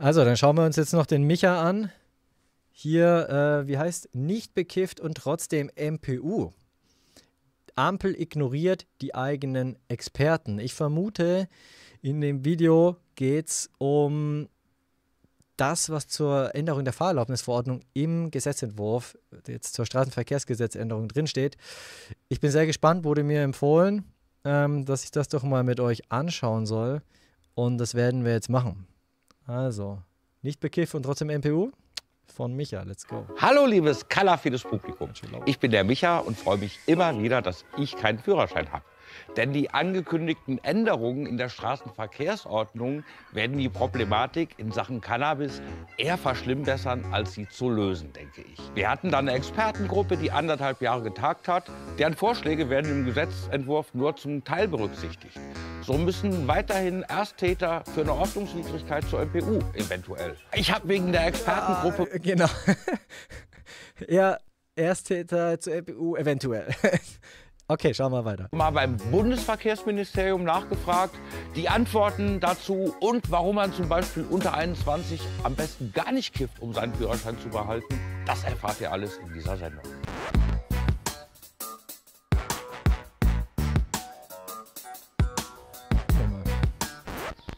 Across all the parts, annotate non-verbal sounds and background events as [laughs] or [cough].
Also, dann schauen wir uns jetzt noch den Micha an. Hier, äh, wie heißt, nicht bekifft und trotzdem MPU. Ampel ignoriert die eigenen Experten. Ich vermute, in dem Video geht es um das, was zur Änderung der Fahrerlaubnisverordnung im Gesetzentwurf, jetzt zur Straßenverkehrsgesetzänderung drinsteht. Ich bin sehr gespannt, wurde mir empfohlen, ähm, dass ich das doch mal mit euch anschauen soll. Und das werden wir jetzt machen. Also, nicht bekifft und trotzdem MPU? Von Micha, let's go. Hallo liebes kalafides Publikum. Ich bin der Micha und freue mich immer wieder, dass ich keinen Führerschein habe. Denn die angekündigten Änderungen in der Straßenverkehrsordnung werden die Problematik in Sachen Cannabis eher verschlimmbessern, als sie zu lösen, denke ich. Wir hatten dann eine Expertengruppe, die anderthalb Jahre getagt hat. Deren Vorschläge werden im Gesetzentwurf nur zum Teil berücksichtigt. So müssen weiterhin Ersttäter für eine Ordnungswidrigkeit zur MPU eventuell. Ich habe wegen der Expertengruppe. Ja, ah, genau. [laughs] ja, Ersttäter zur MPU eventuell. [laughs] Okay, schauen wir weiter. Mal beim Bundesverkehrsministerium nachgefragt, die Antworten dazu und warum man zum Beispiel unter 21 am besten gar nicht kifft, um seinen Führerschein zu behalten, das erfahrt ihr alles in dieser Sendung.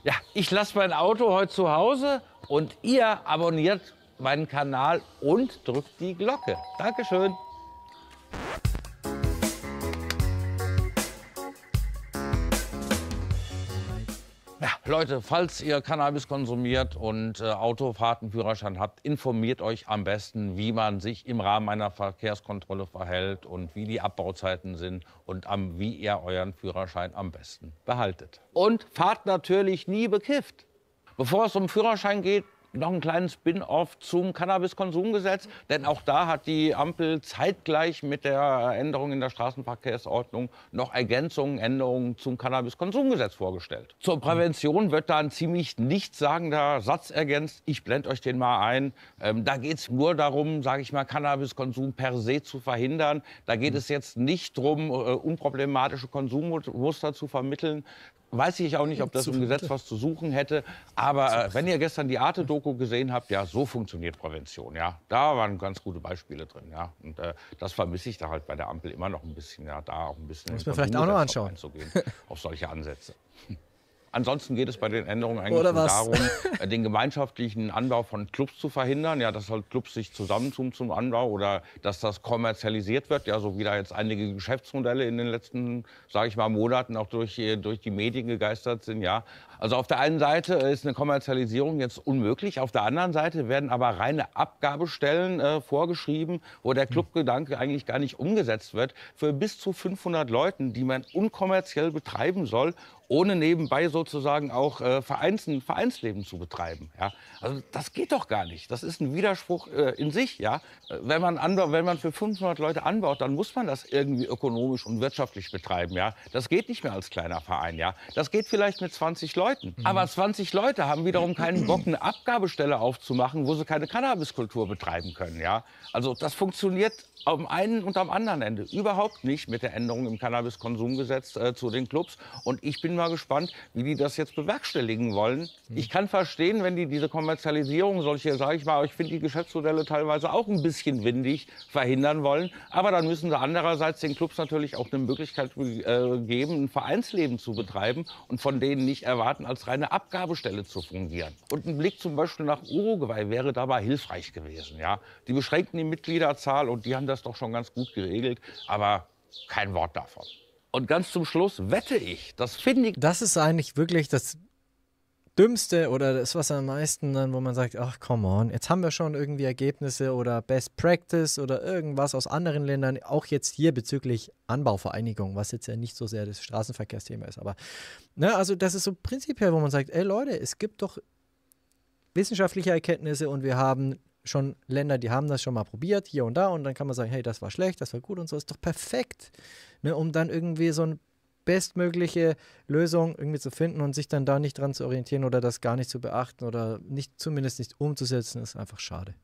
Ja, ich lasse mein Auto heute zu Hause und ihr abonniert meinen Kanal und drückt die Glocke. Dankeschön. Leute, falls ihr Cannabis konsumiert und äh, Autofahrten, habt, informiert euch am besten, wie man sich im Rahmen einer Verkehrskontrolle verhält und wie die Abbauzeiten sind und am, wie ihr euren Führerschein am besten behaltet. Und fahrt natürlich nie bekifft. Bevor es um Führerschein geht, noch einen kleinen Spin-off zum Cannabiskonsumgesetz, denn auch da hat die Ampel zeitgleich mit der Änderung in der Straßenverkehrsordnung noch Ergänzungen, Änderungen zum Cannabiskonsumgesetz vorgestellt. Zur Prävention wird da ein ziemlich nichtssagender Satz ergänzt. Ich blende euch den mal ein. Ähm, da geht es nur darum, sage ich mal, Cannabiskonsum per se zu verhindern. Da geht es jetzt nicht darum, äh, unproblematische Konsummuster zu vermitteln weiß ich auch nicht, ob das im Gesetz was zu suchen hätte. Aber äh, wenn ihr gestern die Arte-Doku gesehen habt, ja, so funktioniert Prävention. Ja, da waren ganz gute Beispiele drin. Ja, und äh, das vermisse ich da halt bei der Ampel immer noch ein bisschen. Ja, da auch ein bisschen. Muss man vielleicht auch noch anschauen. [laughs] Auf solche Ansätze. Ansonsten geht es bei den Änderungen eigentlich nur darum, äh, den gemeinschaftlichen Anbau von Clubs zu verhindern. Ja, dass halt Clubs sich zusammentun zum Anbau oder dass das kommerzialisiert wird. Ja, so wie da jetzt einige Geschäftsmodelle in den letzten, sage ich mal, Monaten auch durch, äh, durch die Medien gegeistert sind. Ja, also auf der einen Seite ist eine Kommerzialisierung jetzt unmöglich, auf der anderen Seite werden aber reine Abgabestellen äh, vorgeschrieben, wo der hm. Clubgedanke eigentlich gar nicht umgesetzt wird, für bis zu 500 Leuten, die man unkommerziell betreiben soll, ohne nebenbei sozusagen auch äh, Vereins, Vereinsleben zu betreiben. Ja? Also das geht doch gar nicht. Das ist ein Widerspruch äh, in sich. Ja? Wenn, man anbaut, wenn man für 500 Leute anbaut, dann muss man das irgendwie ökonomisch und wirtschaftlich betreiben. Ja? Das geht nicht mehr als kleiner Verein. Ja? Das geht vielleicht mit 20 Leuten. Leuten. Mhm. Aber 20 Leute haben wiederum keinen Bock, eine Abgabestelle aufzumachen, wo sie keine Cannabiskultur betreiben können. Ja? Also das funktioniert am einen und am anderen Ende überhaupt nicht mit der Änderung im Cannabiskonsumgesetz äh, zu den Clubs. Und ich bin mal gespannt, wie die das jetzt bewerkstelligen wollen. Mhm. Ich kann verstehen, wenn die diese Kommerzialisierung solche, sage ich mal, ich finde die Geschäftsmodelle teilweise auch ein bisschen windig verhindern wollen. Aber dann müssen sie andererseits den Clubs natürlich auch eine Möglichkeit äh, geben, ein Vereinsleben zu betreiben und von denen nicht erwarten, Staaten als reine Abgabestelle zu fungieren. Und ein Blick zum Beispiel nach Uruguay wäre dabei hilfreich gewesen. Ja? Die beschränkten die Mitgliederzahl und die haben das doch schon ganz gut geregelt, aber kein Wort davon. Und ganz zum Schluss wette ich, das finde ich. Das ist eigentlich wirklich das Dümmste oder das, was am meisten dann, wo man sagt, ach come on, jetzt haben wir schon irgendwie Ergebnisse oder Best Practice oder irgendwas aus anderen Ländern, auch jetzt hier bezüglich Anbauvereinigung, was jetzt ja nicht so sehr das Straßenverkehrsthema ist. Aber ne, also das ist so prinzipiell, wo man sagt, ey Leute, es gibt doch wissenschaftliche Erkenntnisse und wir haben schon Länder, die haben das schon mal probiert, hier und da, und dann kann man sagen, hey, das war schlecht, das war gut und so, ist doch perfekt, ne, um dann irgendwie so ein bestmögliche Lösung irgendwie zu finden und sich dann da nicht dran zu orientieren oder das gar nicht zu beachten oder nicht, zumindest nicht umzusetzen, ist einfach schade.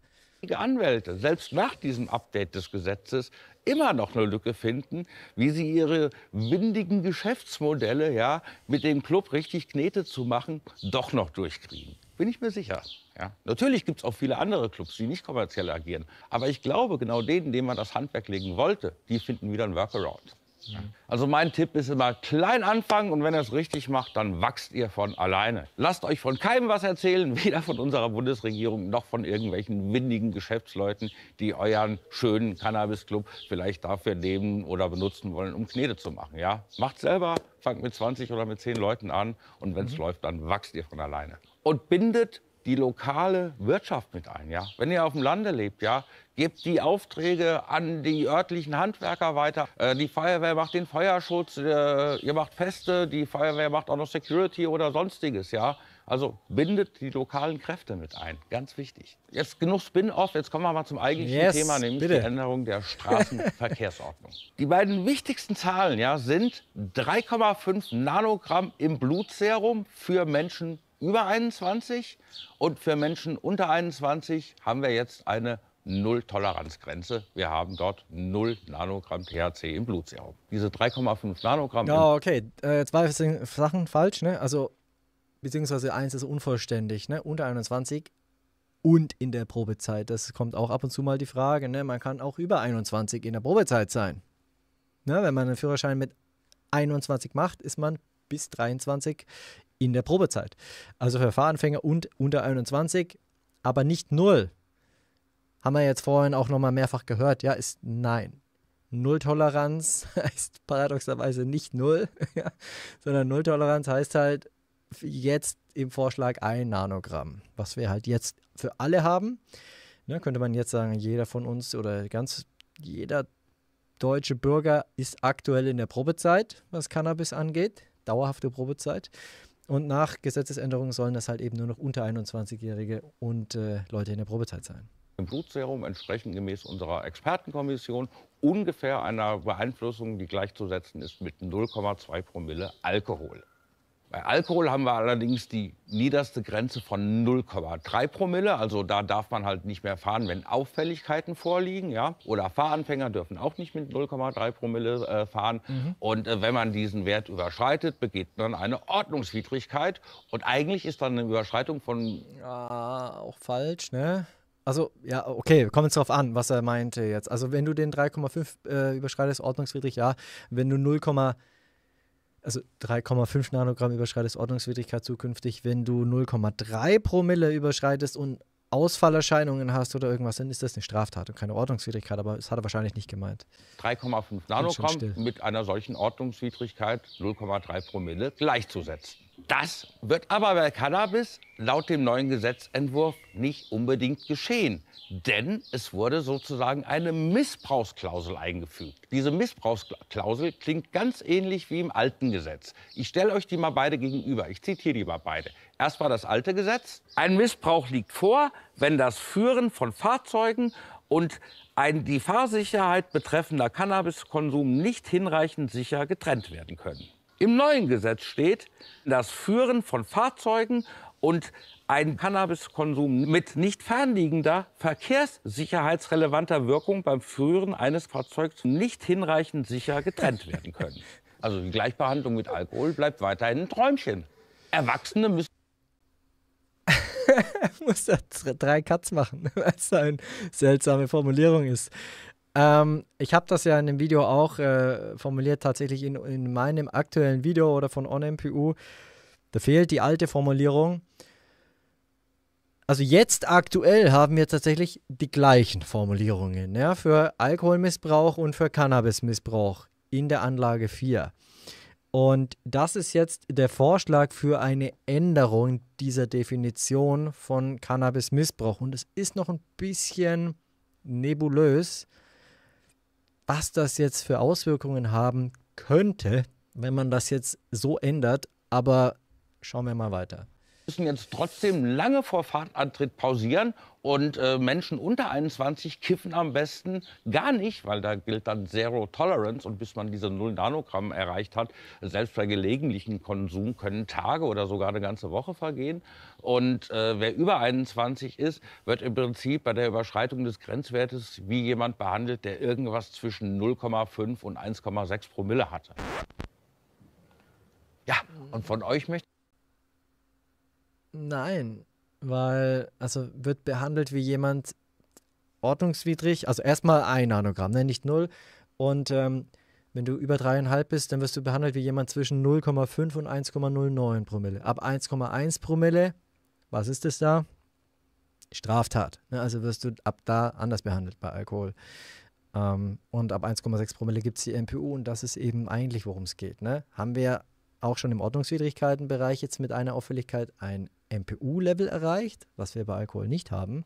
Die Anwälte, selbst nach diesem Update des Gesetzes, immer noch eine Lücke finden, wie sie ihre windigen Geschäftsmodelle ja, mit dem Club richtig Knete zu machen, doch noch durchkriegen. Bin ich mir sicher. Ja. Natürlich gibt es auch viele andere Clubs, die nicht kommerziell agieren. Aber ich glaube, genau denen, denen man das Handwerk legen wollte, die finden wieder ein Workaround. Mhm. Also mein Tipp ist immer klein anfangen und wenn ihr es richtig macht, dann wachst ihr von alleine. Lasst euch von keinem was erzählen, [laughs] weder von unserer Bundesregierung noch von irgendwelchen windigen Geschäftsleuten, die euren schönen Cannabis-Club vielleicht dafür nehmen oder benutzen wollen, um Knete zu machen. Ja? Macht selber, fangt mit 20 oder mit 10 Leuten an und wenn es mhm. läuft, dann wachst ihr von alleine. Und bindet die lokale Wirtschaft mit ein. Ja? Wenn ihr auf dem Lande lebt, ja, gebt die Aufträge an die örtlichen Handwerker weiter. Äh, die Feuerwehr macht den Feuerschutz, äh, ihr macht Feste, die Feuerwehr macht auch noch Security oder sonstiges. Ja? Also bindet die lokalen Kräfte mit ein, ganz wichtig. Jetzt genug Spin-off, jetzt kommen wir mal zum eigentlichen yes, Thema, nämlich bitte. die Änderung der Straßenverkehrsordnung. [laughs] die beiden wichtigsten Zahlen ja, sind 3,5 Nanogramm im Blutserum für Menschen über 21 und für Menschen unter 21 haben wir jetzt eine Null-Toleranz-Grenze. Wir haben dort 0 Nanogramm THC im Blutserum. Diese 3,5 Nanogramm. Ja, okay. Äh, zwei Sachen falsch, ne? Also, beziehungsweise eins ist unvollständig, ne? Unter 21 und in der Probezeit. Das kommt auch ab und zu mal die Frage, ne? Man kann auch über 21 in der Probezeit sein. Ne? Wenn man einen Führerschein mit 21 macht, ist man bis 23 in der Probezeit. Also für Fahranfänger und unter 21, aber nicht null. Haben wir jetzt vorhin auch nochmal mehrfach gehört. Ja, ist nein. Nulltoleranz [laughs] heißt paradoxerweise nicht null, [laughs] sondern Nulltoleranz heißt halt jetzt im Vorschlag ein Nanogramm, was wir halt jetzt für alle haben. Ne, könnte man jetzt sagen, jeder von uns oder ganz jeder deutsche Bürger ist aktuell in der Probezeit, was Cannabis angeht dauerhafte Probezeit. Und nach Gesetzesänderungen sollen das halt eben nur noch unter 21-Jährige und äh, Leute in der Probezeit sein. Im Blutserum entsprechend gemäß unserer Expertenkommission ungefähr einer Beeinflussung, die gleichzusetzen ist mit 0,2 Promille Alkohol. Bei Alkohol haben wir allerdings die niederste Grenze von 0,3 Promille. Also da darf man halt nicht mehr fahren, wenn Auffälligkeiten vorliegen. Ja? Oder Fahranfänger dürfen auch nicht mit 0,3 Promille äh, fahren. Mhm. Und äh, wenn man diesen Wert überschreitet, begeht man eine Ordnungswidrigkeit. Und eigentlich ist dann eine Überschreitung von... Ja, auch falsch, ne? Also, ja, okay, kommt es drauf an, was er meinte jetzt. Also, wenn du den 3,5 äh, überschreitest, ordnungswidrig, ja. Wenn du 0,3 also 3,5 Nanogramm überschreitest Ordnungswidrigkeit zukünftig, wenn du 0,3 Promille überschreitest und Ausfallerscheinungen hast oder irgendwas, dann ist das eine Straftat und keine Ordnungswidrigkeit, aber das hat er wahrscheinlich nicht gemeint. 3,5 Nanogramm mit einer solchen Ordnungswidrigkeit 0,3 Promille gleichzusetzen. Das wird aber bei Cannabis laut dem neuen Gesetzentwurf nicht unbedingt geschehen. Denn es wurde sozusagen eine Missbrauchsklausel eingefügt. Diese Missbrauchsklausel klingt ganz ähnlich wie im alten Gesetz. Ich stelle euch die mal beide gegenüber. Ich zitiere die mal beide. Erst mal das alte Gesetz. Ein Missbrauch liegt vor, wenn das Führen von Fahrzeugen und ein die Fahrsicherheit betreffender Cannabiskonsum nicht hinreichend sicher getrennt werden können. Im neuen Gesetz steht, das Führen von Fahrzeugen und ein Cannabiskonsum mit nicht fernliegender, verkehrssicherheitsrelevanter Wirkung beim Führen eines Fahrzeugs nicht hinreichend sicher getrennt werden können. Also die Gleichbehandlung mit Alkohol bleibt weiterhin ein Träumchen. Erwachsene müssen Er [laughs] muss da drei Cuts machen, [laughs] weil es eine seltsame Formulierung ist. Ähm, ich habe das ja in dem Video auch äh, formuliert, tatsächlich in, in meinem aktuellen Video oder von OnMPU. Da fehlt die alte Formulierung. Also jetzt aktuell haben wir tatsächlich die gleichen Formulierungen ja, für Alkoholmissbrauch und für Cannabismissbrauch in der Anlage 4. Und das ist jetzt der Vorschlag für eine Änderung dieser Definition von Cannabismissbrauch. Und es ist noch ein bisschen nebulös, was das jetzt für Auswirkungen haben könnte, wenn man das jetzt so ändert. Aber schauen wir mal weiter müssen jetzt trotzdem lange vor Fahrtantritt pausieren und äh, Menschen unter 21 kiffen am besten gar nicht, weil da gilt dann Zero Tolerance und bis man diese 0 Nanogramm erreicht hat, selbst bei gelegentlichen Konsum können Tage oder sogar eine ganze Woche vergehen. Und äh, wer über 21 ist, wird im Prinzip bei der Überschreitung des Grenzwertes wie jemand behandelt, der irgendwas zwischen 0,5 und 1,6 Promille hatte. Ja, und von euch möchte ich Nein, weil, also wird behandelt wie jemand ordnungswidrig, also erstmal ein Nanogramm, ne, nicht null. Und ähm, wenn du über dreieinhalb bist, dann wirst du behandelt wie jemand zwischen 0,5 und 1,09 Promille. Ab 1,1 Promille, was ist das da? Straftat. Ne? Also wirst du ab da anders behandelt bei Alkohol. Ähm, und ab 1,6 Promille gibt es die MPU und das ist eben eigentlich, worum es geht. Ne? Haben wir auch schon im Ordnungswidrigkeitenbereich jetzt mit einer Auffälligkeit ein MPU-Level erreicht, was wir bei Alkohol nicht haben.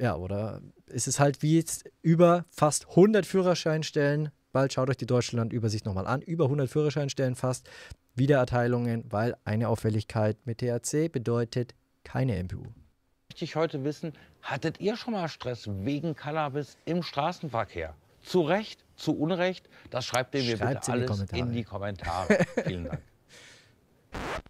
Ja, oder ist es halt wie jetzt über fast 100 Führerscheinstellen, bald schaut euch die Deutschland-Übersicht nochmal an, über 100 Führerscheinstellen fast, Wiedererteilungen, weil eine Auffälligkeit mit THC bedeutet keine MPU. Richtig heute wissen, hattet ihr schon mal Stress wegen Cannabis im Straßenverkehr? Zu Recht? zu Unrecht? Das schreibt ihr mir schreibt bitte alles in die, in die Kommentare. Vielen Dank. [laughs]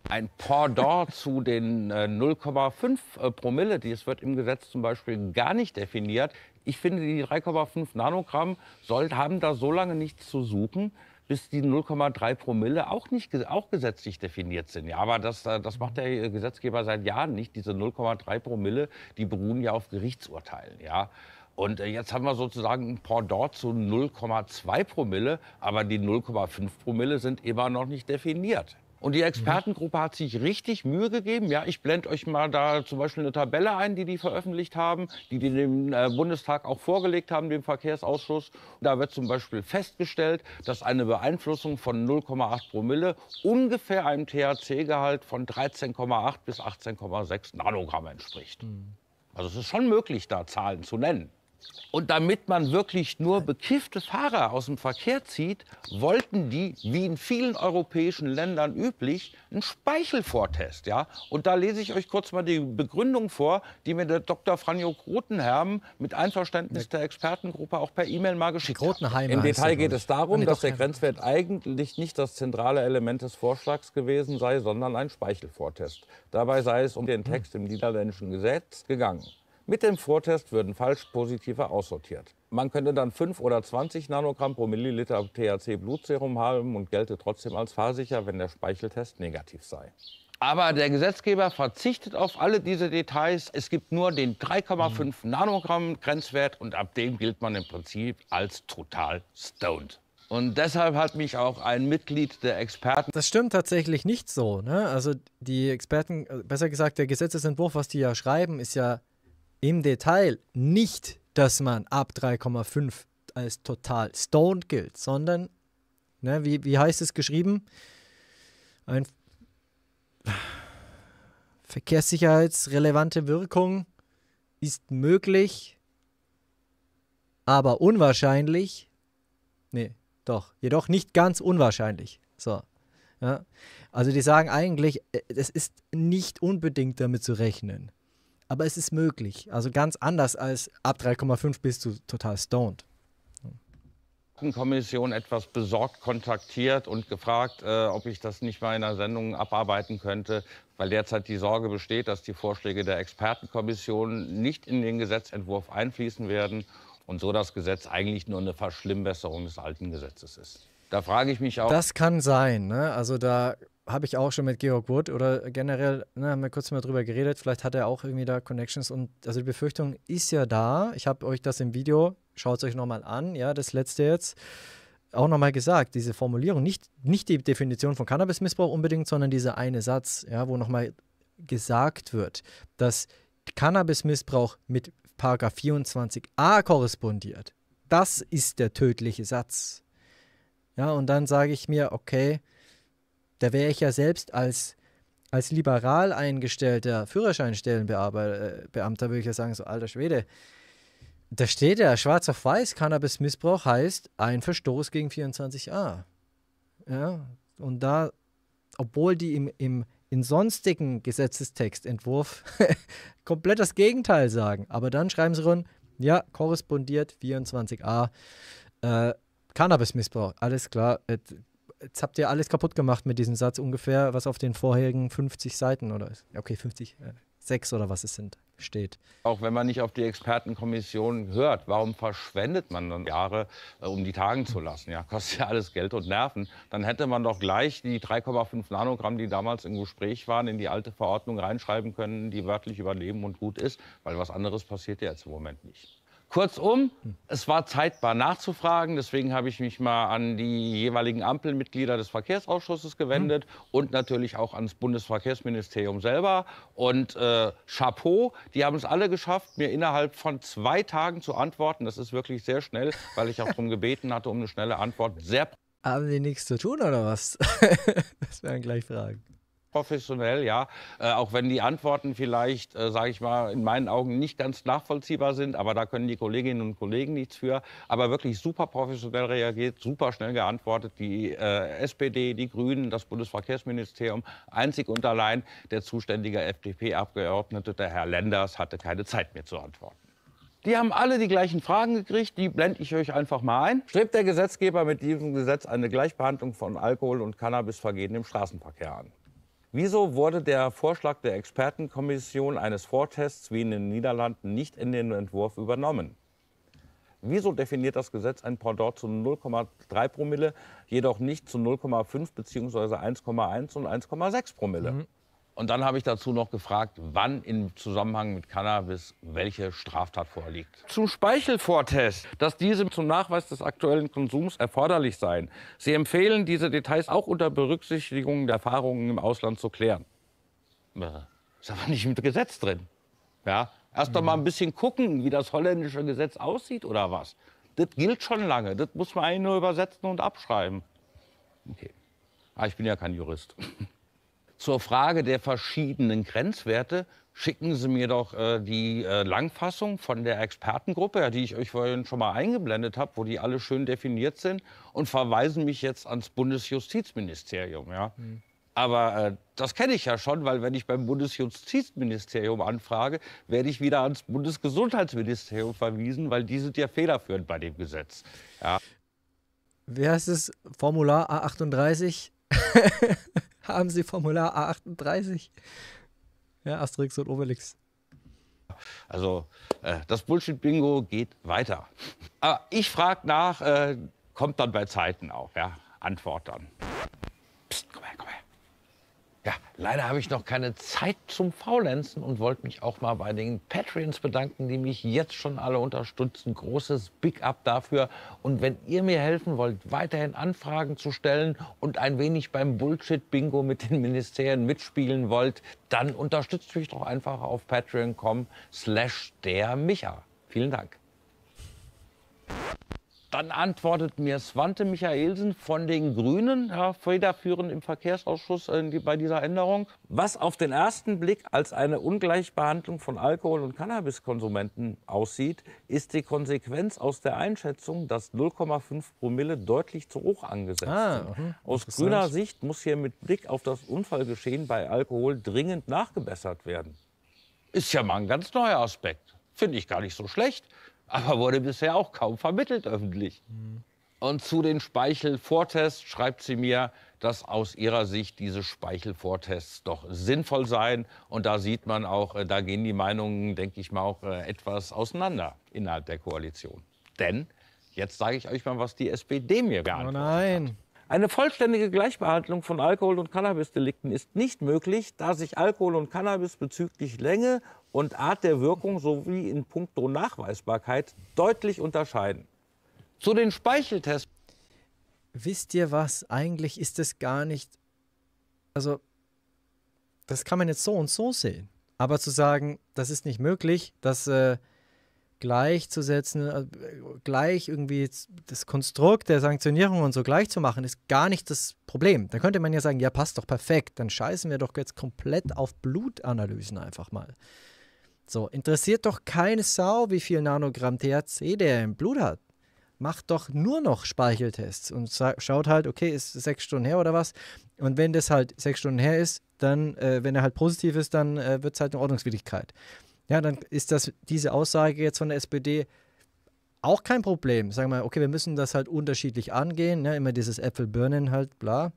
Ein Pendant zu den 0,5 äh, äh, Promille, die es wird im Gesetz zum Beispiel gar nicht definiert. Ich finde, die 3,5 Nanogramm soll, haben da so lange nichts zu suchen, bis die 0,3 Promille auch, nicht, auch gesetzlich definiert sind. Ja, aber das, äh, das macht der Gesetzgeber seit Jahren nicht. Diese 0,3 Promille, die beruhen ja auf Gerichtsurteilen. Ja. Und äh, jetzt haben wir sozusagen ein Pendant zu 0,2 Promille, aber die 0,5 Promille sind immer noch nicht definiert. Und die Expertengruppe hat sich richtig Mühe gegeben. Ja, ich blende euch mal da zum Beispiel eine Tabelle ein, die die veröffentlicht haben, die die dem äh, Bundestag auch vorgelegt haben, dem Verkehrsausschuss. Da wird zum Beispiel festgestellt, dass eine Beeinflussung von 0,8 Promille ungefähr einem THC-Gehalt von 13,8 bis 18,6 Nanogramm entspricht. Hm. Also es ist schon möglich, da Zahlen zu nennen. Und damit man wirklich nur bekiffte Fahrer aus dem Verkehr zieht, wollten die, wie in vielen europäischen Ländern üblich, einen Speichelvortest. Ja? Und da lese ich euch kurz mal die Begründung vor, die mir der Dr. Franjo Grotenherm mit Einverständnis der Expertengruppe auch per E-Mail mal geschickt hat. Im Detail geht es darum, dass der Grenzwert eigentlich nicht das zentrale Element des Vorschlags gewesen sei, sondern ein Speichelvortest. Dabei sei es um den Text im niederländischen Gesetz gegangen. Mit dem Vortest würden falsch positive aussortiert. Man könnte dann 5 oder 20 Nanogramm pro Milliliter THC-Blutserum haben und gelte trotzdem als fahrsicher, wenn der Speicheltest negativ sei. Aber der Gesetzgeber verzichtet auf alle diese Details. Es gibt nur den 3,5 Nanogramm Grenzwert und ab dem gilt man im Prinzip als total stoned. Und deshalb hat mich auch ein Mitglied der Experten. Das stimmt tatsächlich nicht so. Ne? Also die Experten, äh, besser gesagt, der Gesetzesentwurf, was die ja schreiben, ist ja im Detail nicht, dass man ab 3,5 als total stoned gilt, sondern, ne, wie, wie heißt es geschrieben? Ein verkehrssicherheitsrelevante Wirkung ist möglich, aber unwahrscheinlich. Nee, doch, jedoch nicht ganz unwahrscheinlich. So. Ja. Also die sagen eigentlich, es äh, ist nicht unbedingt damit zu rechnen. Aber es ist möglich. Also ganz anders als ab 3,5 bist du total stoned. Kommission etwas besorgt kontaktiert und gefragt, äh, ob ich das nicht mal in einer Sendung abarbeiten könnte, weil derzeit die Sorge besteht, dass die Vorschläge der Expertenkommission nicht in den Gesetzentwurf einfließen werden und so das Gesetz eigentlich nur eine Verschlimmbesserung des alten Gesetzes ist. Da frage ich mich auch. Das kann sein. Ne? Also da habe ich auch schon mit Georg Wood oder generell, ne, haben wir kurz mal drüber geredet, vielleicht hat er auch irgendwie da Connections und also die Befürchtung ist ja da. Ich habe euch das im Video, schaut es euch nochmal an, ja, das letzte jetzt, auch nochmal gesagt, diese Formulierung, nicht, nicht die Definition von Cannabismissbrauch unbedingt, sondern dieser eine Satz, ja, wo nochmal gesagt wird, dass Cannabismissbrauch mit Paragraph 24a korrespondiert. Das ist der tödliche Satz. Ja, und dann sage ich mir, okay, da wäre ich ja selbst als, als liberal eingestellter Führerscheinstellenbeamter, äh, würde ich ja sagen, so alter Schwede, da steht ja schwarz auf weiß, Cannabismissbrauch heißt ein Verstoß gegen 24a. Ja, und da, obwohl die im, im in sonstigen Gesetzestextentwurf [laughs] komplett das Gegenteil sagen, aber dann schreiben sie rund, ja, korrespondiert 24a, äh, Cannabismissbrauch, alles klar, et, jetzt habt ihr alles kaputt gemacht mit diesem Satz ungefähr, was auf den vorherigen 50 Seiten oder okay, 50, äh, 6 oder was es sind, steht. Auch wenn man nicht auf die Expertenkommission hört, warum verschwendet man dann Jahre, äh, um die tagen zu lassen? Ja, kostet ja alles Geld und Nerven. Dann hätte man doch gleich die 3,5 Nanogramm, die damals im Gespräch waren, in die alte Verordnung reinschreiben können, die wörtlich überleben und gut ist, weil was anderes passiert ja jetzt im Moment nicht. Kurzum, es war zeitbar nachzufragen. Deswegen habe ich mich mal an die jeweiligen Ampelmitglieder des Verkehrsausschusses gewendet mhm. und natürlich auch ans Bundesverkehrsministerium selber. Und äh, Chapeau, die haben es alle geschafft, mir innerhalb von zwei Tagen zu antworten. Das ist wirklich sehr schnell, weil ich auch darum gebeten hatte, um eine schnelle Antwort. Sehr haben die nichts zu tun oder was? [laughs] das werden gleich Fragen professionell, ja. Äh, auch wenn die Antworten vielleicht, äh, sage ich mal, in meinen Augen nicht ganz nachvollziehbar sind, aber da können die Kolleginnen und Kollegen nichts für. Aber wirklich super professionell reagiert, super schnell geantwortet. Die äh, SPD, die Grünen, das Bundesverkehrsministerium, einzig und allein der zuständige FDP-Abgeordnete, der Herr Lenders, hatte keine Zeit mehr zu antworten. Die haben alle die gleichen Fragen gekriegt, die blende ich euch einfach mal ein. Strebt der Gesetzgeber mit diesem Gesetz eine Gleichbehandlung von Alkohol und Cannabisvergehen im Straßenverkehr an? Wieso wurde der Vorschlag der Expertenkommission eines Vortests wie in den Niederlanden nicht in den Entwurf übernommen? Wieso definiert das Gesetz ein Pendant zu 0,3 Promille, jedoch nicht zu 0,5 bzw. 1,1 und 1,6 Promille? Mhm. Und dann habe ich dazu noch gefragt, wann im Zusammenhang mit Cannabis welche Straftat vorliegt. Zum Speichelvortest, dass diese zum Nachweis des aktuellen Konsums erforderlich seien. Sie empfehlen, diese Details auch unter Berücksichtigung der Erfahrungen im Ausland zu klären. Ist aber nicht mit Gesetz drin. Ja? Erst doch mhm. mal ein bisschen gucken, wie das holländische Gesetz aussieht oder was. Das gilt schon lange. Das muss man eigentlich nur übersetzen und abschreiben. Okay. Ah, ich bin ja kein Jurist. [laughs] Zur Frage der verschiedenen Grenzwerte schicken Sie mir doch äh, die äh, Langfassung von der Expertengruppe, ja, die ich euch vorhin schon mal eingeblendet habe, wo die alle schön definiert sind, und verweisen mich jetzt ans Bundesjustizministerium. Ja. Mhm. Aber äh, das kenne ich ja schon, weil wenn ich beim Bundesjustizministerium anfrage, werde ich wieder ans Bundesgesundheitsministerium verwiesen, weil die sind ja federführend bei dem Gesetz. Ja. Wie heißt das Formular A38? [laughs] Haben Sie Formular A38? Ja, Asterix und Obelix. Also äh, das Bullshit-Bingo geht weiter. Aber ich frage nach, äh, kommt dann bei Zeiten auch, ja? Antwort dann. Psst, komm ja, leider habe ich noch keine Zeit zum Faulenzen und wollte mich auch mal bei den Patreons bedanken, die mich jetzt schon alle unterstützen. Großes Big Up dafür. Und wenn ihr mir helfen wollt, weiterhin Anfragen zu stellen und ein wenig beim Bullshit-Bingo mit den Ministerien mitspielen wollt, dann unterstützt mich doch einfach auf patreon.com slash der Micha. Vielen Dank. Dann antwortet mir Swante Michaelsen von den Grünen, Herr federführend im Verkehrsausschuss äh, bei dieser Änderung, was auf den ersten Blick als eine Ungleichbehandlung von Alkohol- und Cannabiskonsumenten aussieht, ist die Konsequenz aus der Einschätzung, dass 0,5 Promille deutlich zu hoch angesetzt ah, sind. Mhm, aus grüner Sicht muss hier mit Blick auf das Unfallgeschehen bei Alkohol dringend nachgebessert werden. Ist ja mal ein ganz neuer Aspekt. Finde ich gar nicht so schlecht aber wurde bisher auch kaum vermittelt öffentlich. Mhm. Und zu den Speichelvortests schreibt sie mir, dass aus ihrer Sicht diese Speichelvortests doch sinnvoll seien. Und da sieht man auch, äh, da gehen die Meinungen, denke ich mal, auch äh, etwas auseinander innerhalb der Koalition. Denn jetzt sage ich euch mal, was die SPD mir gar oh geantwortet oh nein. Hat. Eine vollständige Gleichbehandlung von Alkohol- und Cannabisdelikten ist nicht möglich, da sich Alkohol und Cannabis bezüglich Länge und Art der Wirkung sowie in puncto Nachweisbarkeit deutlich unterscheiden. Zu den Speicheltests. Wisst ihr was? Eigentlich ist es gar nicht. Also, das kann man jetzt so und so sehen. Aber zu sagen, das ist nicht möglich, das äh, gleichzusetzen, äh, gleich irgendwie das Konstrukt der Sanktionierung und so gleich zu machen, ist gar nicht das Problem. Da könnte man ja sagen, ja, passt doch perfekt, dann scheißen wir doch jetzt komplett auf Blutanalysen einfach mal. So, interessiert doch keine Sau, wie viel Nanogramm THC der im Blut hat. Macht doch nur noch Speicheltests und schaut halt, okay, ist sechs Stunden her oder was? Und wenn das halt sechs Stunden her ist, dann, äh, wenn er halt positiv ist, dann äh, wird es halt eine Ordnungswidrigkeit. Ja, dann ist das diese Aussage jetzt von der SPD auch kein Problem. Sagen wir, okay, wir müssen das halt unterschiedlich angehen, ne? immer dieses Äpfel-Birnen halt, bla.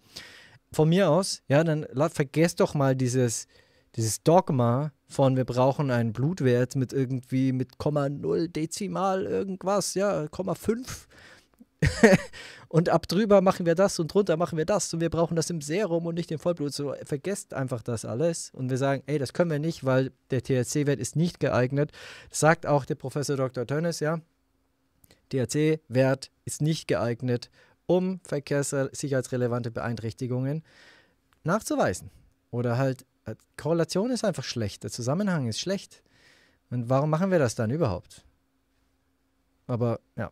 Von mir aus, ja, dann vergesst doch mal dieses, dieses Dogma von wir brauchen einen Blutwert mit irgendwie mit Komma null Dezimal irgendwas, ja, Komma fünf. [laughs] und ab drüber machen wir das und drunter machen wir das und wir brauchen das im Serum und nicht im Vollblut. So vergesst einfach das alles und wir sagen, ey, das können wir nicht, weil der THC-Wert ist nicht geeignet. Das sagt auch der Professor Dr. Tönnes, ja. THC-Wert ist nicht geeignet, um verkehrssicherheitsrelevante Beeinträchtigungen nachzuweisen oder halt äh, Korrelation ist einfach schlecht, der Zusammenhang ist schlecht. Und warum machen wir das dann überhaupt? Aber ja,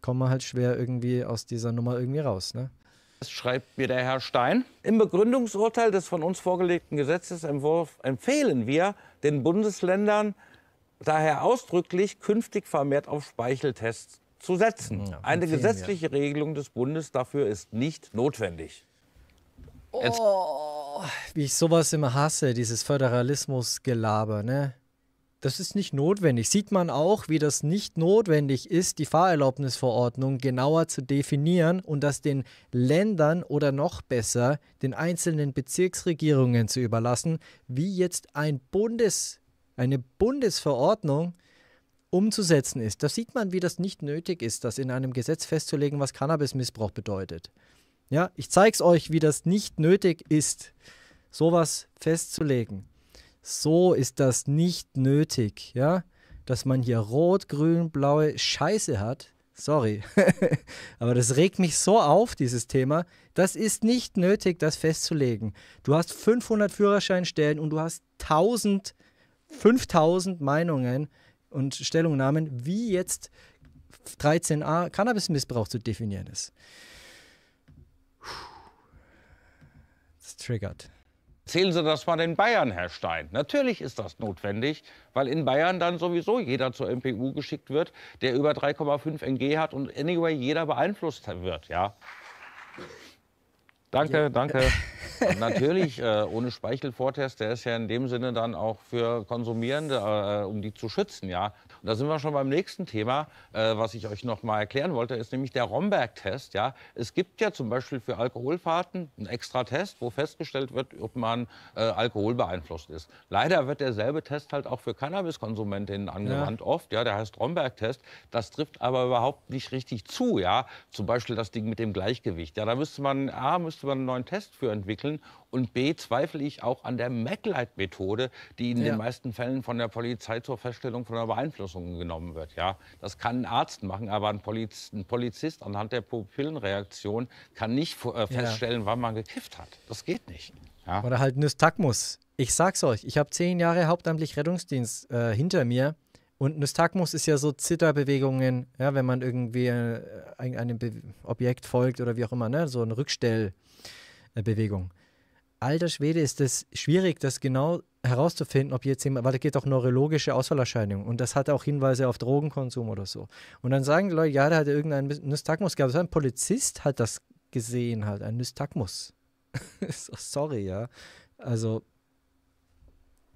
kommen wir halt schwer irgendwie aus dieser Nummer irgendwie raus. Ne? Das schreibt mir der Herr Stein. Im Begründungsurteil des von uns vorgelegten Gesetzesentwurfs empfehlen wir den Bundesländern daher ausdrücklich, künftig vermehrt auf Speicheltests zu setzen. Ja, Eine gesetzliche ja. Regelung des Bundes dafür ist nicht notwendig. Oh wie ich sowas immer hasse, dieses Föderalismusgelaber, ne? Das ist nicht notwendig. Sieht man auch, wie das nicht notwendig ist, die Fahrerlaubnisverordnung genauer zu definieren und das den Ländern oder noch besser den einzelnen Bezirksregierungen zu überlassen, wie jetzt ein Bundes, eine Bundesverordnung umzusetzen ist. Da sieht man, wie das nicht nötig ist, das in einem Gesetz festzulegen, was Cannabismissbrauch bedeutet. Ja, ich zeige es euch, wie das nicht nötig ist, sowas festzulegen. So ist das nicht nötig, ja, dass man hier rot, grün, blaue Scheiße hat. Sorry, [laughs] aber das regt mich so auf, dieses Thema. Das ist nicht nötig, das festzulegen. Du hast 500 Führerscheinstellen und du hast 1000, 5000 Meinungen und Stellungnahmen, wie jetzt 13a Cannabismissbrauch zu definieren ist. Das triggert. Zählen Sie das mal den Bayern, Herr Stein. Natürlich ist das notwendig, weil in Bayern dann sowieso jeder zur MPU geschickt wird, der über 3,5 NG hat und anyway jeder beeinflusst wird. Ja. Danke, ja. danke. Und natürlich, äh, ohne Speichelvortest, der ist ja in dem Sinne dann auch für Konsumierende, äh, um die zu schützen, ja. Und da sind wir schon beim nächsten Thema, äh, was ich euch noch mal erklären wollte, ist nämlich der Romberg-Test. Ja? Es gibt ja zum Beispiel für Alkoholfahrten einen extra Test, wo festgestellt wird, ob man äh, Alkohol ist. Leider wird derselbe Test halt auch für Cannabiskonsumentinnen angewandt ja. oft. Ja? Der heißt Romberg-Test. Das trifft aber überhaupt nicht richtig zu. Ja? Zum Beispiel das Ding mit dem Gleichgewicht. Ja, da müsste man, A, müsste man einen neuen Test für entwickeln und B, zweifle ich auch an der maclight methode die in ja. den meisten Fällen von der Polizei zur Feststellung von einer Beeinflussung genommen wird. Ja, das kann ein Arzt machen, aber ein, Poliz ein Polizist anhand der Pupillenreaktion kann nicht äh, feststellen, ja. wann man gekifft hat. Das geht nicht. Ja. Oder halt Nystagmus. Ich sag's euch, ich habe zehn Jahre hauptamtlich Rettungsdienst äh, hinter mir. Und Nystagmus ist ja so Zitterbewegungen, ja, wenn man irgendwie äh, einem Be Objekt folgt oder wie auch immer, ne? so eine Rückstellbewegung alter Schwede, ist es schwierig, das genau herauszufinden, ob jetzt jemand, weil da geht auch neurologische Ausfallerscheinungen und das hat auch Hinweise auf Drogenkonsum oder so. Und dann sagen die Leute, ja, da hat irgendeinen Nystagmus gehabt. Das ein Polizist hat das gesehen, halt, ein Nystagmus. [laughs] Sorry, ja. Also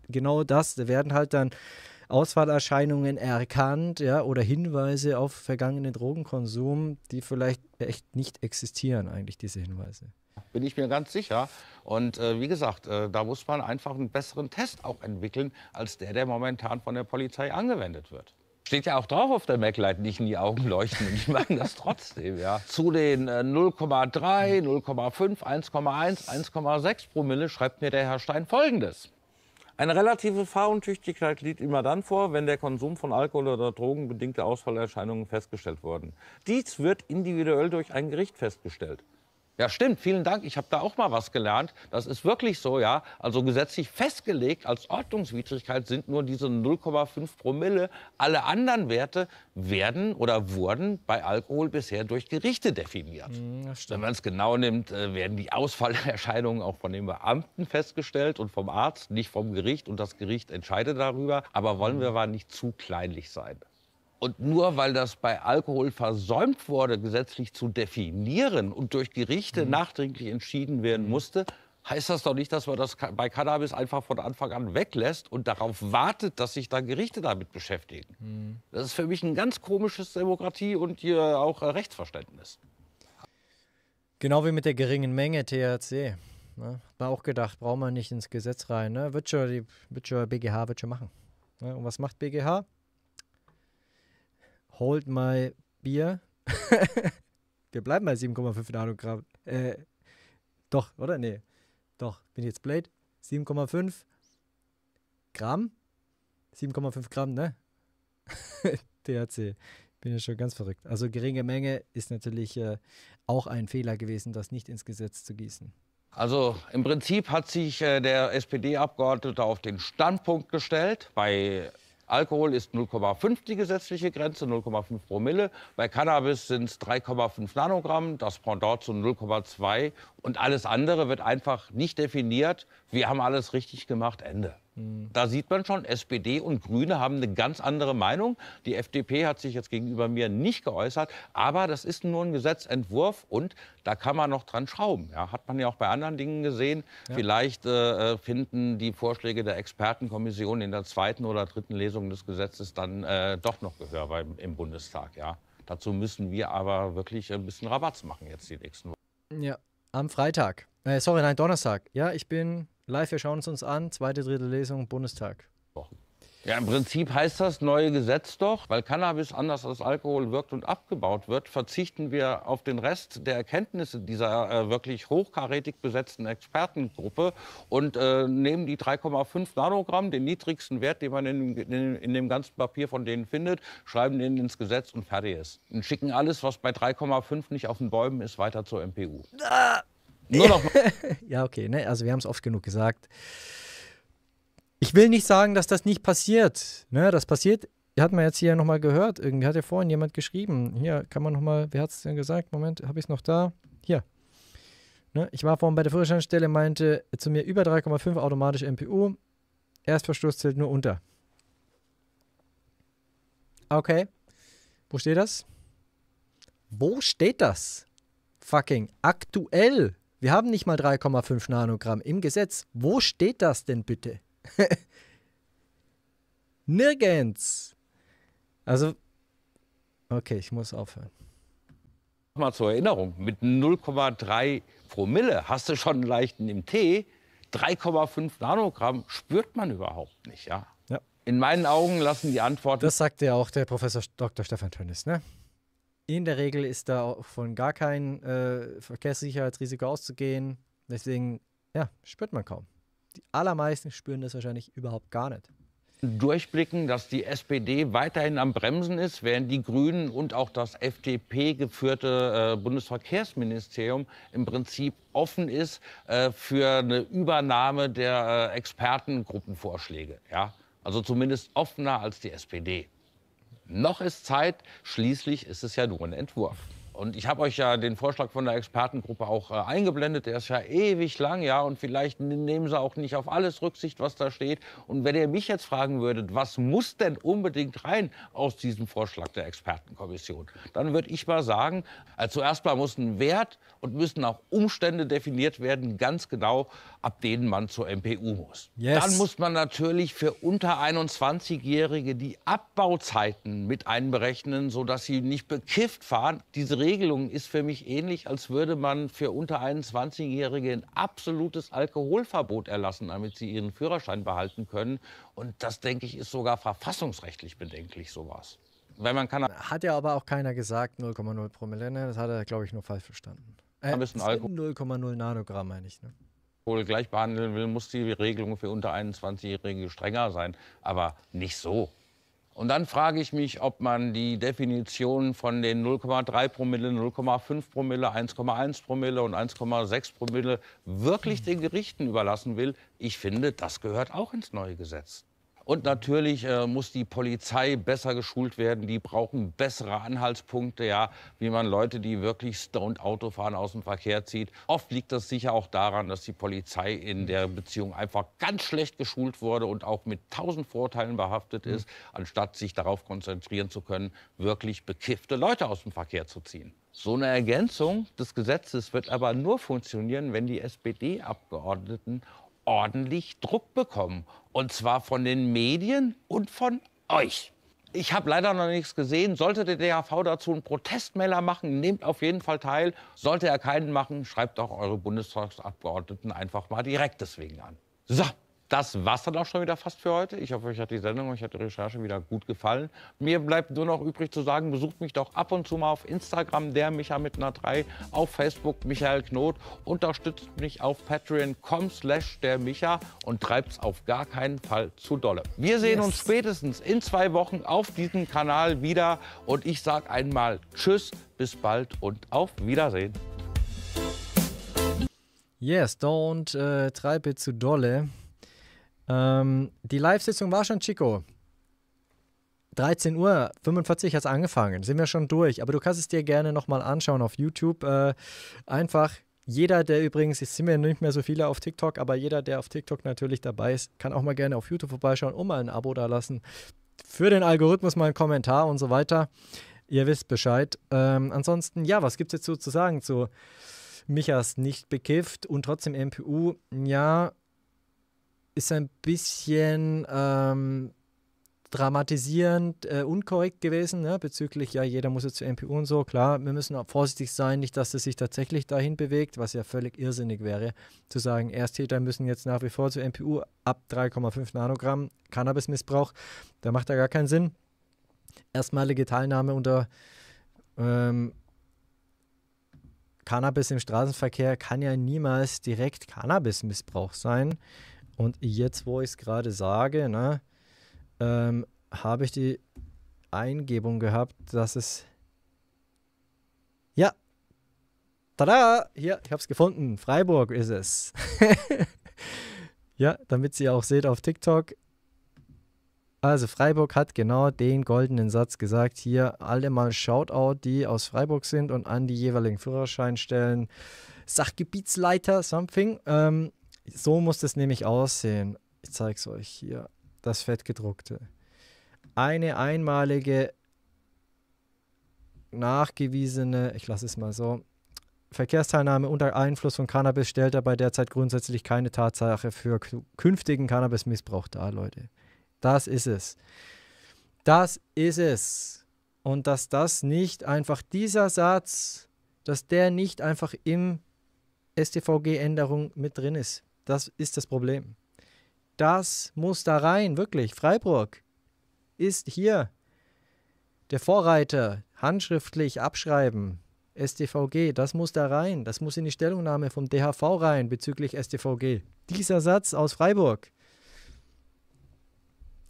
genau das, da werden halt dann Ausfallerscheinungen erkannt, ja, oder Hinweise auf vergangenen Drogenkonsum, die vielleicht echt nicht existieren, eigentlich diese Hinweise bin ich mir ganz sicher. Und äh, wie gesagt, äh, da muss man einfach einen besseren Test auch entwickeln, als der, der momentan von der Polizei angewendet wird. Steht ja auch drauf auf der MacLight, nicht in die Augen leuchten. Und die machen das trotzdem, ja. [laughs] Zu den äh, 0,3, 0,5, 1,1, 1,6 Promille schreibt mir der Herr Stein Folgendes. Eine relative Fahruntüchtigkeit liegt immer dann vor, wenn der Konsum von Alkohol oder Drogen bedingte Ausfallerscheinungen festgestellt wurden. Dies wird individuell durch ein Gericht festgestellt. Ja, stimmt. Vielen Dank. Ich habe da auch mal was gelernt. Das ist wirklich so, ja. Also gesetzlich festgelegt als Ordnungswidrigkeit sind nur diese 0,5 Promille. Alle anderen Werte werden oder wurden bei Alkohol bisher durch Gerichte definiert. Hm, Wenn man es genau nimmt, äh, werden die Ausfallerscheinungen auch von den Beamten festgestellt und vom Arzt, nicht vom Gericht. Und das Gericht entscheidet darüber. Aber wollen wir mal nicht zu kleinlich sein. Und nur weil das bei Alkohol versäumt wurde, gesetzlich zu definieren und durch Gerichte mhm. nachdrücklich entschieden werden mhm. musste, heißt das doch nicht, dass man das bei Cannabis einfach von Anfang an weglässt und darauf wartet, dass sich da Gerichte damit beschäftigen. Mhm. Das ist für mich ein ganz komisches Demokratie- und hier auch äh, Rechtsverständnis. Genau wie mit der geringen Menge THC. Ne? War auch gedacht, braucht man nicht ins Gesetz rein. Ne? Wird, schon, die, wird schon BGH wird schon machen. Ne? Und was macht BGH? Hold My Beer. [laughs] Wir bleiben bei 7,5 Nanogramm. Äh, doch, oder? Nee. Doch, bin jetzt Blade. 7,5 Gramm? 7,5 Gramm, ne? THC. [laughs] Bin ja schon ganz verrückt. Also geringe Menge ist natürlich äh, auch ein Fehler gewesen, das nicht ins Gesetz zu gießen. Also im Prinzip hat sich äh, der SPD-Abgeordnete auf den Standpunkt gestellt bei Alkohol ist 0,5 die gesetzliche Grenze, 0,5 Promille. Bei Cannabis sind es 3,5 Nanogramm, das Pendant zu 0,2. Und alles andere wird einfach nicht definiert. Wir haben alles richtig gemacht, Ende. Hm. Da sieht man schon, SPD und Grüne haben eine ganz andere Meinung. Die FDP hat sich jetzt gegenüber mir nicht geäußert. Aber das ist nur ein Gesetzentwurf und da kann man noch dran schrauben. Ja, hat man ja auch bei anderen Dingen gesehen. Ja. Vielleicht äh, finden die Vorschläge der Expertenkommission in der zweiten oder dritten Lesung des Gesetzes dann äh, doch noch Gehör beim, im Bundestag. Ja. Dazu müssen wir aber wirklich ein bisschen Rabatz machen jetzt die nächsten Wochen. Ja, am Freitag. Äh, sorry, nein, Donnerstag. Ja, ich bin live, wir schauen es uns an. Zweite, dritte Lesung, Bundestag. Ja, im Prinzip heißt das neue Gesetz doch, weil Cannabis anders als Alkohol wirkt und abgebaut wird, verzichten wir auf den Rest der Erkenntnisse dieser äh, wirklich hochkarätig besetzten Expertengruppe und äh, nehmen die 3,5 Nanogramm, den niedrigsten Wert, den man in, in, in, dem ganzen Papier von denen findet, schreiben den ins Gesetz und fertig ist. Und schicken alles, was bei 3,5 nicht auf den Bäumen ist, weiter zur MPU. Ah. Nur noch. [laughs] ja, okay, ne? Also wir haben es oft genug gesagt. Ich will nicht sagen, dass das nicht passiert. Ne? Das passiert, hat man jetzt hier nochmal gehört. Irgendwie hat ja vorhin jemand geschrieben. Hier kann man nochmal, wer hat es denn gesagt? Moment, habe ich es noch da? Hier. Ne? Ich war vorhin bei der Führerscheinstelle, meinte zu mir über 3,5 automatisch MPU. Erstverstoß zählt nur unter. Okay. Wo steht das? Wo steht das? Fucking aktuell wir haben nicht mal 3,5 Nanogramm im Gesetz. Wo steht das denn bitte? [laughs] Nirgends. Also, okay, ich muss aufhören. Mal zur Erinnerung, mit 0,3 Promille hast du schon einen leichten im Tee. 3,5 Nanogramm spürt man überhaupt nicht, ja? ja? In meinen Augen lassen die Antworten. Das sagte ja auch der Professor Dr. Stefan Tönnis, ne? In der Regel ist da von gar kein äh, Verkehrssicherheitsrisiko auszugehen. Deswegen, ja, spürt man kaum. Die allermeisten spüren das wahrscheinlich überhaupt gar nicht. Durchblicken, dass die SPD weiterhin am Bremsen ist, während die Grünen und auch das FDP-geführte äh, Bundesverkehrsministerium im Prinzip offen ist äh, für eine Übernahme der äh, Expertengruppenvorschläge. Ja? Also zumindest offener als die SPD. Noch ist Zeit, schließlich ist es ja nur ein Entwurf. Und ich habe euch ja den Vorschlag von der Expertengruppe auch äh, eingeblendet. Der ist ja ewig lang, ja. Und vielleicht nehmen sie auch nicht auf alles Rücksicht, was da steht. Und wenn ihr mich jetzt fragen würdet, was muss denn unbedingt rein aus diesem Vorschlag der Expertenkommission, dann würde ich mal sagen, äh, zuerst mal muss ein Wert und müssen auch Umstände definiert werden, ganz genau, ab denen man zur MPU muss. Yes. Dann muss man natürlich für unter 21-Jährige die Abbauzeiten mit einberechnen, sodass sie nicht bekifft fahren. Diese Regelung ist für mich ähnlich, als würde man für unter 21-Jährige ein absolutes Alkoholverbot erlassen, damit sie ihren Führerschein behalten können. Und das, denke ich, ist sogar verfassungsrechtlich bedenklich, sowas. Weil man kann hat ja aber auch keiner gesagt, 0,0 Promille. Ne? Das hat er, glaube ich, nur falsch verstanden. Äh, Ein 0,0 Nanogramm meine ich. Ne? Alkohol gleich behandeln will, muss die Regelung für unter 21-Jährige strenger sein. Aber nicht so. Und dann frage ich mich, ob man die Definition von den 0,3 Promille, 0,5 Promille, 1,1 Promille und 1,6 Promille wirklich den Gerichten überlassen will. Ich finde, das gehört auch ins neue Gesetz. Und natürlich äh, muss die Polizei besser geschult werden. Die brauchen bessere Anhaltspunkte, ja, wie man Leute, die wirklich stoned Auto fahren, aus dem Verkehr zieht. Oft liegt das sicher auch daran, dass die Polizei in der Beziehung einfach ganz schlecht geschult wurde und auch mit tausend Vorteilen behaftet mhm. ist, anstatt sich darauf konzentrieren zu können, wirklich bekiffte Leute aus dem Verkehr zu ziehen. So eine Ergänzung des Gesetzes wird aber nur funktionieren, wenn die SPD-Abgeordneten ordentlich Druck bekommen. Und zwar von den Medien und von euch. Ich habe leider noch nichts gesehen. Sollte der DHV dazu einen Protestmailer machen, nehmt auf jeden Fall teil. Sollte er keinen machen, schreibt auch eure Bundestagsabgeordneten einfach mal direkt deswegen an. So. Das war's dann auch schon wieder fast für heute. Ich hoffe, euch hat die Sendung, euch hat die Recherche wieder gut gefallen. Mir bleibt nur noch übrig zu sagen, besucht mich doch ab und zu mal auf Instagram, der Micha mit einer 3, auf Facebook Michael Knot, unterstützt mich auf patreon.com slash der Micha und treibt's auf gar keinen Fall zu dolle. Wir sehen yes. uns spätestens in zwei Wochen auf diesem Kanal wieder und ich sag einmal Tschüss, bis bald und auf Wiedersehen. Yes, don't äh, treibe zu dolle. Ähm, die Live-Sitzung war schon Chico. 13 Uhr, 45 hat es angefangen, sind wir schon durch. Aber du kannst es dir gerne nochmal anschauen auf YouTube. Äh, einfach jeder, der übrigens, jetzt sind wir nicht mehr so viele auf TikTok, aber jeder, der auf TikTok natürlich dabei ist, kann auch mal gerne auf YouTube vorbeischauen und mal ein Abo da lassen. Für den Algorithmus mal einen Kommentar und so weiter. Ihr wisst Bescheid. Ähm, ansonsten, ja, was gibt es jetzt so zu sagen zu Michas nicht bekifft und trotzdem MPU? Ja, ist ein bisschen ähm, dramatisierend äh, unkorrekt gewesen ne? bezüglich, ja, jeder muss jetzt zur MPU und so. Klar, wir müssen auch vorsichtig sein, nicht, dass es sich tatsächlich dahin bewegt, was ja völlig irrsinnig wäre, zu sagen, Ersttäter müssen jetzt nach wie vor zur MPU ab 3,5 Nanogramm Cannabismissbrauch. Da macht ja gar keinen Sinn. Erstmalige Teilnahme unter ähm, Cannabis im Straßenverkehr kann ja niemals direkt Cannabismissbrauch sein. Und jetzt, wo ich es gerade sage, ne, ähm, habe ich die Eingebung gehabt, dass es. Ja! Tada! Hier, ich habe es gefunden. Freiburg ist es. [laughs] ja, damit ihr auch seht auf TikTok. Also Freiburg hat genau den goldenen Satz gesagt. Hier alle mal Shoutout, die aus Freiburg sind und an die jeweiligen Führerscheinstellen. Sachgebietsleiter, something. Ähm, so muss das nämlich aussehen. Ich zeige es euch hier. Das fettgedruckte. Eine einmalige nachgewiesene, ich lasse es mal so, Verkehrsteilnahme unter Einfluss von Cannabis stellt dabei derzeit grundsätzlich keine Tatsache für künftigen Cannabismissbrauch dar, Leute. Das ist es. Das ist es. Und dass das nicht einfach dieser Satz, dass der nicht einfach im StVG-Änderung mit drin ist. Das ist das Problem. Das muss da rein, wirklich. Freiburg ist hier der Vorreiter. Handschriftlich abschreiben. STVG, das muss da rein. Das muss in die Stellungnahme vom DHV rein bezüglich STVG. Dieser Satz aus Freiburg.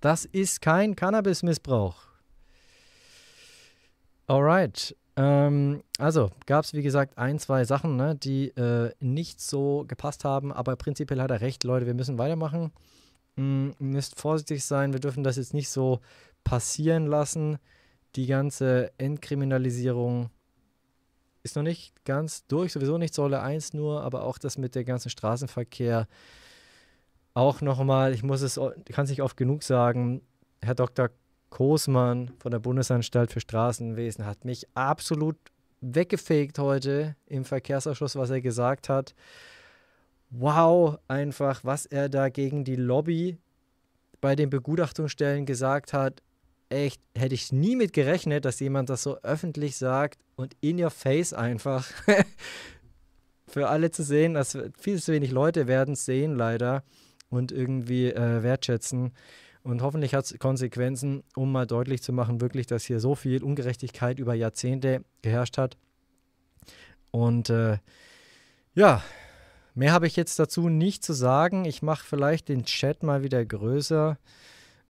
Das ist kein Cannabismissbrauch. Alright. Ähm, also gab es, wie gesagt, ein, zwei Sachen, ne, die äh, nicht so gepasst haben, aber prinzipiell hat er recht, Leute, wir müssen weitermachen. M mm, müsst vorsichtig sein, wir dürfen das jetzt nicht so passieren lassen. Die ganze Entkriminalisierung ist noch nicht ganz durch, sowieso nicht Säule 1 nur, aber auch das mit dem ganzen Straßenverkehr. Auch nochmal, ich muss es, kann es nicht oft genug sagen, Herr Dr. Kosmann von der Bundesanstalt für Straßenwesen hat mich absolut weggefegt heute im Verkehrsausschuss, was er gesagt hat. Wow, einfach, was er da gegen die Lobby bei den Begutachtungsstellen gesagt hat. Echt, hätte ich nie mit gerechnet, dass jemand das so öffentlich sagt und in your face einfach. [laughs] Für alle zu sehen, dass viel zu wenig Leute werden es sehen leider und irgendwie äh, wertschätzen. Und hoffentlich hat es Konsequenzen, um mal deutlich zu machen, wirklich, dass hier so viel Ungerechtigkeit über Jahrzehnte geherrscht hat. Und äh, ja, mehr habe ich jetzt dazu nicht zu sagen. Ich mache vielleicht den Chat mal wieder größer.